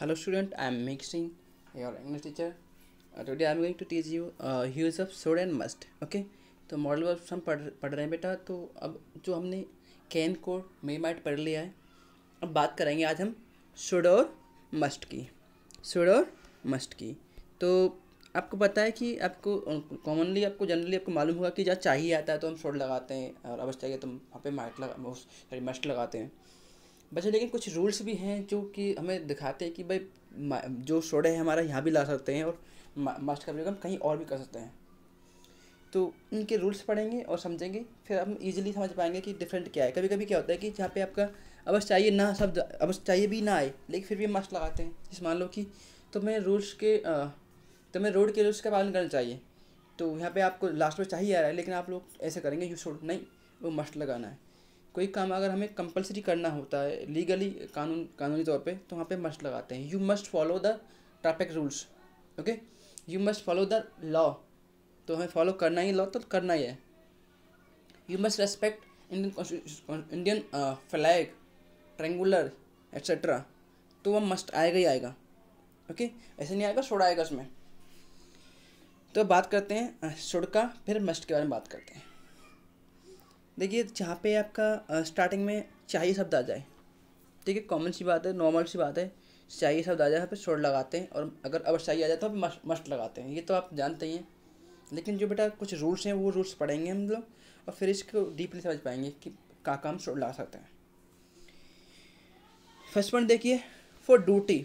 hello student i am mixing your english teacher uh, today i am going to teach you uh, use of should and must okay तो model verb हम पढ़ पढ़ रहे हैं बेटा तो अब जो हमने कैन को मे माइट पढ़ लिया है अब बात करेंगे आज हम शुड और मस्ट की शुड और मस्ट की तो आपको पता है कि आपको कॉमनली आपको जनरली आपको मालूम होगा कि जहाँ चाहिए आता है तो हम शुड लगाते हैं और अवश्य तो वहाँ पे माइट लगा सॉरी मस्ट लगाते हैं बच्चे लेकिन कुछ रूल्स भी हैं जो कि हमें दिखाते हैं कि भाई जो सोडा है हमारा यहाँ भी ला सकते हैं और मास्टर का हम कहीं और भी कर सकते हैं तो इनके रूल्स पढ़ेंगे और समझेंगे फिर हम इजीली समझ पाएंगे कि डिफरेंट क्या है कभी कभी क्या होता है कि जहाँ पे आपका अवश्य चाहिए ना शब्द अवश्य चाहिए भी ना आए लेकिन फिर भी हम मास्क लगाते हैं जिस मान लो कि तो मैं रूल्स के तो मैं रोड के रूल्स का पालन करना चाहिए तो यहाँ पे आपको लास्ट में चाहिए आ रहा है लेकिन आप लोग ऐसे करेंगे यू शोड नहीं वो मस्ट लगाना है कोई काम अगर हमें कंपलसरी करना होता है लीगली कानून कानूनी तौर पे तो वहाँ पे मस्ट लगाते हैं you must follow the traffic rules okay you must follow the law तो हमें फॉलो करना ही लॉ तो करना ही है you must respect Indian Indian flag triangular etcetera तो वह मस्ट आएगा ही आएगा ओके okay? ऐसे नहीं आएगा छोड़ आएगा उसमें तो बात करते हैं uh, शुड का फिर मस्ट के बारे में बात करते हैं देखिए जहाँ पे आपका स्टार्टिंग में चाहिए शब्द आ जाए ठीक है कॉमन सी बात है नॉर्मल सी बात है चाहिए शब्द आ जाए यहाँ पर शोर लगाते हैं और अगर अब चाहिए आ जाए तो आप मस्ट लगाते हैं ये तो आप जानते ही हैं लेकिन जो बेटा कुछ रूल्स हैं वो रूल्स पढ़ेंगे हम लोग और फिर इसको डीपली समझ पाएंगे कि का काम शोर लगा सकते हैं फर्स्ट पॉइंट देखिए for duty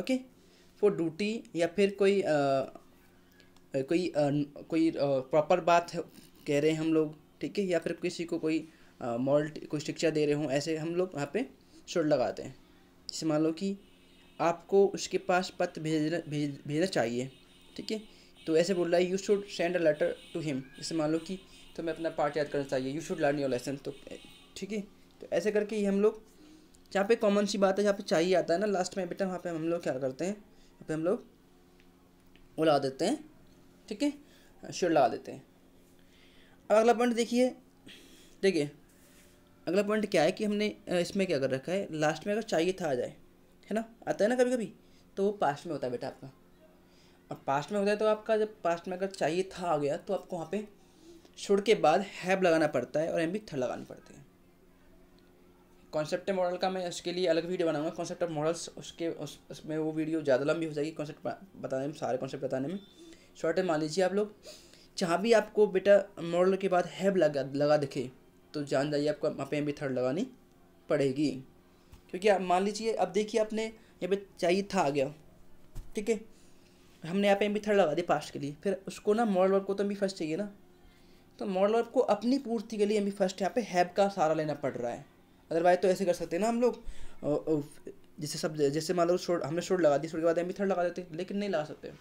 okay for duty या फिर कोई आ, कोई आ, कोई प्रॉपर बात कह रहे हैं हम लोग ठीक है या फिर किसी को कोई मॉल्ट कोई शिक्षा दे रहे हों ऐसे हम लोग वहाँ पे शोर लगाते हैं जैसे मान लो कि आपको उसके पास पत्र भेजना भेज भेजना चाहिए ठीक है तो ऐसे बोल रहा है you should send a letter to him जैसे मान लो कि तो मैं अपना पार्ट याद करना चाहिए you should learn your lesson तो ठीक है तो ऐसे करके ये हम लोग जहाँ पे कॉमन सी बात है जहाँ पे चाहिए आता है ना लास्ट में बेटा वहाँ पे हम लोग क्या करते हैं वहाँ पे हम लोग उला देते हैं ठीक है शुड लगा देते हैं अब अगला पॉइंट देखिए देखिए अगला पॉइंट क्या है कि हमने इसमें क्या कर रखा है लास्ट में अगर चाहिए था आ जाए है ना आता है ना कभी कभी तो वो पास्ट में होता है बेटा आपका और पास्ट में होता है तो आपका जब पास्ट में अगर चाहिए था आ गया तो आपको वहाँ पे छुड़ के बाद हैब लगाना पड़ता है और एम बी थर लगाना पड़ते हैं कॉन्सेप्ट मॉडल का मैं उसके लिए अलग वीडियो बनाऊंगा कॉन्सेप्ट ऑफ मॉडल्स उसके उस, उसमें वो वीडियो ज़्यादा लंबी हो जाएगी कॉन्सेप्ट बताने में सारे कॉन्सेप्ट बताने में शॉर्ट है मान लीजिए आप लोग जहाँ भी आपको बेटा मॉडल के बाद हैब लगा लगा दिखे तो जान जाइए आपको वहाँ पे भी थर्ड लगानी पड़ेगी क्योंकि आप मान लीजिए अब देखिए आपने यहाँ पे चाहिए था आ गया ठीक है हमने यहाँ पे एम थर्ड लगा दी पास्ट के लिए फिर उसको ना मॉडल वर्ब को तो एम फर्स्ट चाहिए ना तो मॉडल वर्ब को अपनी पूर्ति के लिए एम फर्स्ट यहाँ पे हैब का सहारा लेना पड़ रहा है अदरवाइज तो ऐसे कर सकते हैं ना हम लोग जैसे सब जैसे मान लो हमने शोर लगा दी शोर के बाद एम थर्ड लगा देते लेकिन नहीं लगा सकते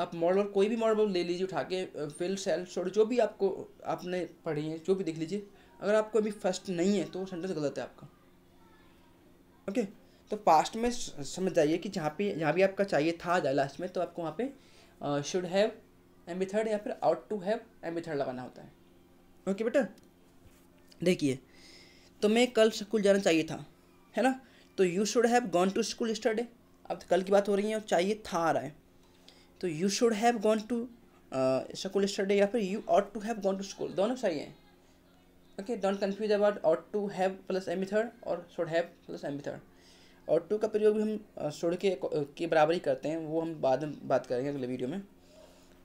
आप मॉडल कोई भी मॉडल ले लीजिए उठा के फिल सेल शोर जो भी आपको आपने पढ़ी है जो भी देख लीजिए अगर आपको अभी फर्स्ट नहीं है तो वो सेंटेंस गलत है आपका ओके तो पास्ट में समझ जाइए कि जहाँ पे जहाँ भी आपका चाहिए था जाए लास्ट में तो आपको वहाँ पे शुड हैव एम थर्ड या फिर ought to have M third लगाना होता है ओके बेटा देखिए तो मैं कल स्कूल जाना चाहिए था है ना तो you should have gone to school study अब कल की बात हो रही है और चाहिए था आ रहा है तो you should have gone to school study या फिर you ought to have gone to school दोनों सही हैं okay don't confuse about ought to have plus M third और should have plus M third और टू का प्रयोग भी हम शुड uh, के uh, की बराबरी करते हैं वो हम बाद में बात करेंगे अगले वीडियो में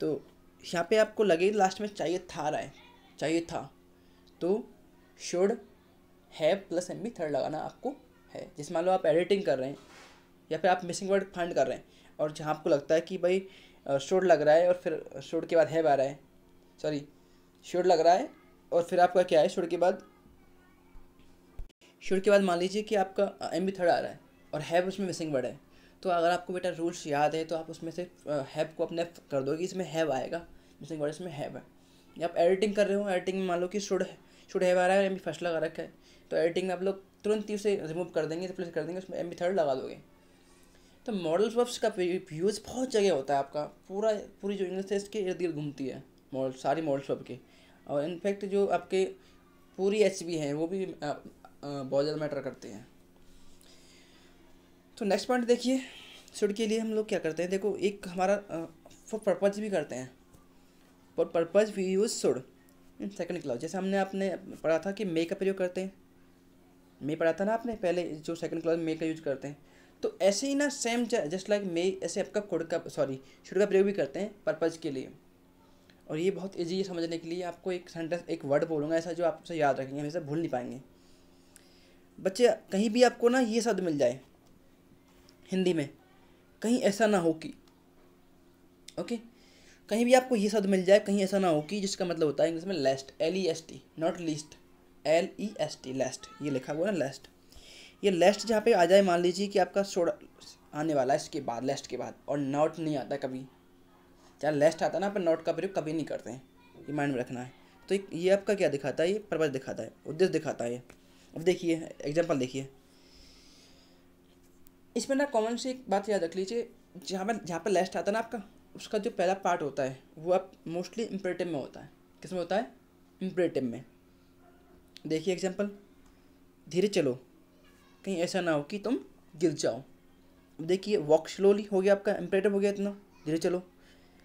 तो यहाँ पे आपको लगे लास्ट में चाहिए था रहा है चाहिए था तो should have plus M B third लगाना आपको है जिस मान लो आप एडिटिंग कर रहे हैं या फिर आप मिसिंग वर्ड फाइंड कर रहे हैं और जहाँ आपको लगता है कि भाई शोट लग रहा है और फिर शोट के बाद हैव आ रहा है सॉरी शोट लग रहा है और फिर आपका क्या है शोट के बाद शोट के बाद मान लीजिए कि आपका एम बी थर्ड आ रहा है और हैव उसमें मिसिंग वर्ड है तो अगर आपको बेटा रूल्स याद है तो आप उसमें से हैव को अपने कर दोगे इसमें हैव आएगा मिसिंग वर्ड इसमें हैव है या आप एडिटिंग कर रहे हो एडिटिंग में मान लो कि शुड शुड हैव आ रहा है एम बी फर्स्ट लगा रखा है तो एडिटिंग में आप लोग तुरंत ही उसे रिमूव कर देंगे रिप्लेस कर देंगे उसमें एम बी थर्ड लगा दोगे तो मॉडल वर्ब्स का यूज़ बहुत जगह होता है आपका पूरा पूरी जो इंग्लिश है इसके इर्द गिर्द घूमती है मॉडल सारी मॉडल्स वर्ब के और इनफैक्ट जो आपके पूरी एच बी हैं वो भी बहुत ज़्यादा मैटर करते हैं तो नेक्स्ट पॉइंट देखिए शुड के लिए हम लोग क्या करते हैं देखो एक हमारा फॉर पर्पज़ भी करते हैं for purpose we use should in second class जैसे हमने आपने पढ़ा था कि मे का प्रयोग करते हैं मे पढ़ा था ना आपने पहले जो सेकंड क्लास मे का यूज करते हैं तो ऐसे ही ना सेम जस्ट लाइक मे ऐसे आपका खुड़ का सॉरी शुड का प्रयोग भी करते हैं पर्पज़ के लिए और ये बहुत ईजी है समझने के लिए आपको एक सेंटेंस एक वर्ड बोलूँगा ऐसा जो आपसे याद रखेंगे हमेशा भूल नहीं पाएंगे बच्चे कहीं भी आपको ना ये शब्द मिल जाए हिंदी में कहीं ऐसा ना हो कि ओके कहीं भी आपको ये शब्द मिल जाए कहीं ऐसा ना हो कि जिसका मतलब होता है इंग्लिश में lest L E S T not list L E S T lest ये लिखा हुआ ना लेस्ट ये लेस्ट जहाँ पे आ जाए मान लीजिए कि आपका सोडा आने वाला है इसके बाद लेस्ट के बाद और नॉट नहीं आता कभी चाहे लेस्ट आता ना पर नॉट का प्रयोग कभी नहीं करते हैं ये माइंड में रखना है तो ये आपका क्या दिखाता है ये पर्पज दिखाता है उद्देश्य दिखाता है अब देखिए एग्जाम्पल देखिए इसमें ना कॉमन सी एक बात याद रख लीजिए जहाँ पर जहाँ पर लेस्ट आता है ना आपका उसका जो पहला पार्ट होता है वो आप मोस्टली इम्परेटिव में होता है किस में होता है इम्परेटिव में देखिए एग्जाम्पल धीरे चलो कहीं ऐसा ना हो कि तुम गिर जाओ देखिए वॉक स्लोली हो गया आपका एम्परेटिव हो गया इतना धीरे चलो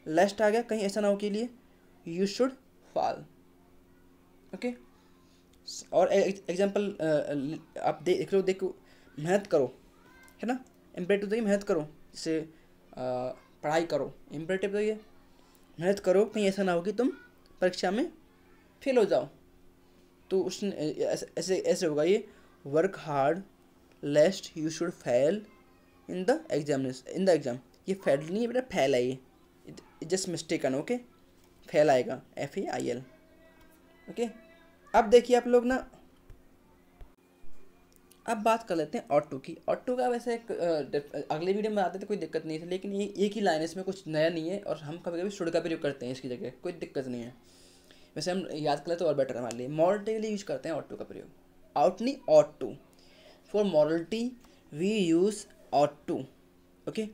लेस्ट आ गया कहीं ऐसा ना हो के लिए यू शुड फॉल ओके और एग्जाम्पल आप दे देख लो देखो मेहनत करो है ना एम्परेटिव तो ये मेहनत करो जैसे पढ़ाई करो एम्परेटिव तो ये मेहनत करो कहीं ऐसा ना हो कि तुम परीक्षा में फेल हो जाओ तो उसने ऐसे ऐसे होगा ये work hard lest you should fail in the examination in the exam ये फेल नहीं है बेटा फेल है ये just mistake mistaken okay fail आएगा F A I L okay अब देखिए आप लोग ना अब बात कर लेते हैं ऑटो की ऑटो का वैसे एक अगले वीडियो में आते थे कोई दिक्कत नहीं थी लेकिन ये एक ही लाइन इसमें कुछ नया नहीं है और हम कभी कभी शुड का प्रयोग करते हैं इसकी जगह कोई दिक्कत नहीं है वैसे हम याद कर लें तो और बेटर हमारे लिए मॉडल यूज करते हैं ऑटो का प्रयोग आउट नहीं ought to for morality we use ought to okay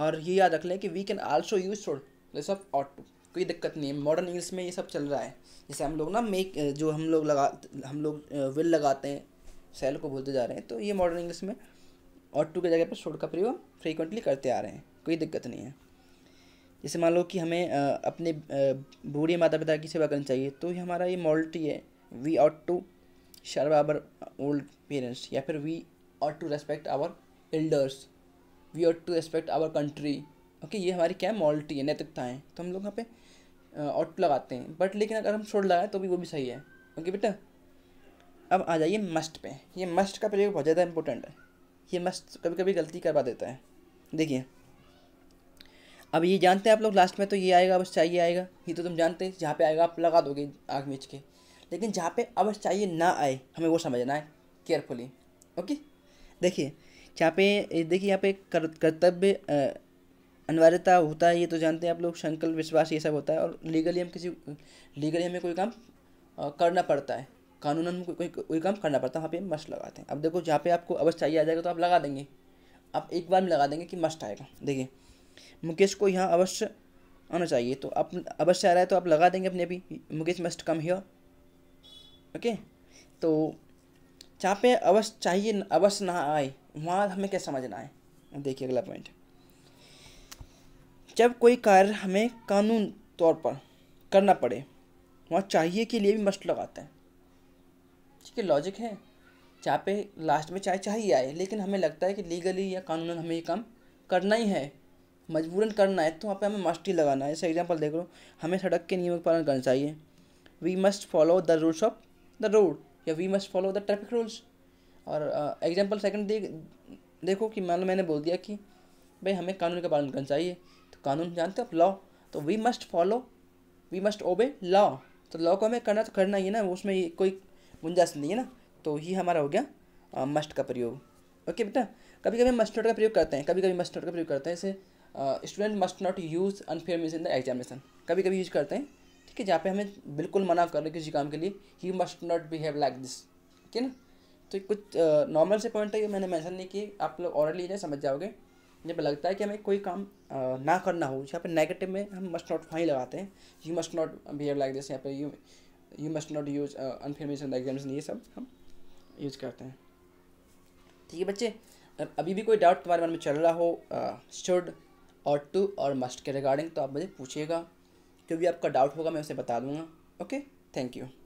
और ये याद रख लें कि वी कैन आल्सो यूज छोड़ दिस ऑफ ऑट टू कोई दिक्कत नहीं है मॉडर्न इंग्लिश में ये सब चल रहा है जैसे हम लोग ना मेक जो हम लोग लगा हम लोग विल लगाते हैं सेल को बोलते जा रहे हैं तो ये मॉडर्न इंग्लिश में ऑट टू की जगह पर शोड का प्रयोग फ्रीक्वेंटली करते आ रहे हैं कोई दिक्कत नहीं है जैसे मान लो कि हमें अपने बूढ़े माता पिता की सेवा करनी चाहिए तो ये हमारा ये मॉडल्टी है we ought to serve our old parents या फिर we ought to respect our elders we ought to respect our country okay ये हमारी क्या है है नैतिकता है तो हम लोग यहाँ पे ऑट uh, लगाते हैं बट लेकिन अगर हम छोड़ लगाए तो भी वो भी सही है ओके बेटा अब आ जाइए मस्ट पे ये मस्ट का प्रयोग बहुत ज़्यादा इंपॉर्टेंट है ये मस्ट कभी कभी गलती करवा देता है देखिए अब ये जानते हैं आप लोग लास्ट में तो ये आएगा बस चाहिए आएगा ये तो तुम जानते हैं जहाँ पे आएगा आप लगा दोगे आग मिच के लेकिन जहाँ पे अवश्य चाहिए ना आए हमें वो समझना है केयरफुली ओके देखिए जहाँ पे देखिए यहाँ पे कर, कर्तव्य अनिवार्यता होता है ये तो जानते हैं आप लोग संकल्प विश्वास ये सब होता है और लीगली हम किसी लीगली हमें कोई काम करना पड़ता है कानून में कोई कोई काम करना पड़ता है वहाँ पे मस्ट लगाते हैं अब देखो जहाँ पे आपको अवश्य चाहिए आ जाएगा तो आप लगा देंगे आप एक बार में लगा देंगे कि मस्ट आएगा देखिए मुकेश को यहाँ अवश्य आना चाहिए तो आप अवश्य आ रहा है तो आप लगा देंगे अपने भी Mukesh must come here okay तो जहाँ पे अवश्य चाहिए अवश्य ना आए वहाँ हमें क्या समझना है देखिए अगला पॉइंट जब कोई कार्य हमें कानून तौर पर करना पड़े वहाँ चाहिए के लिए भी मस्ट लगाते हैं ठीक है लॉजिक है जहाँ पे लास्ट में चाहे चाहिए आए लेकिन हमें लगता है कि लीगली या कानून हमें ये काम करना ही है मजबूरन करना है तो वहाँ पे हमें मस्ट ही लगाना है जैसे एग्जांपल देख लो हमें सड़क के नियमों का पालन करना चाहिए we must follow the rules of the road या we must follow the traffic rules और एग्जाम्पल uh, सेकेंड देख देखो कि मान लो मैंने बोल दिया कि भाई हमें कानून का पालन करना चाहिए तो कानून जानते हो आप लॉ तो we must follow we must obey law तो लॉ को हमें करना तो करना ही है ना उसमें कोई गुंजाइश नहीं है ना तो ही हमारा हो गया मस्ट uh, का प्रयोग ओके बेटा कभी कभी मस्ट नॉट का प्रयोग करते हैं कभी कभी मस्ट नॉट का प्रयोग करते हैं जैसे student must not use unfair means in the examination कभी कभी यूज करते हैं ठीक है जहाँ पे हमें बिल्कुल मना कर रहे किसी काम के लिए he must not behave like this ठीक है ना तो कुछ नॉर्मल से पॉइंट है ये मैंने मैंसन नहीं किए आप लोग ऑर्डर लीजिए समझ जाओगे जब लगता है कि हमें कोई काम आ, ना करना हो यहाँ पे नेगेटिव में हम मस्ट नॉट फाइन लगाते हैं you must not behave like this यहाँ पे you you must not use unfair means exams ये सब हम यूज करते हैं ठीक है बच्चे अभी भी कोई डाउट तुम्हारे मन में चल रहा हो शुड और टू और मस्ट के रिगार्डिंग तो आप मुझे पूछिएगा जो भी आपका डाउट होगा मैं उसे बता दूँगा ओके थैंक यू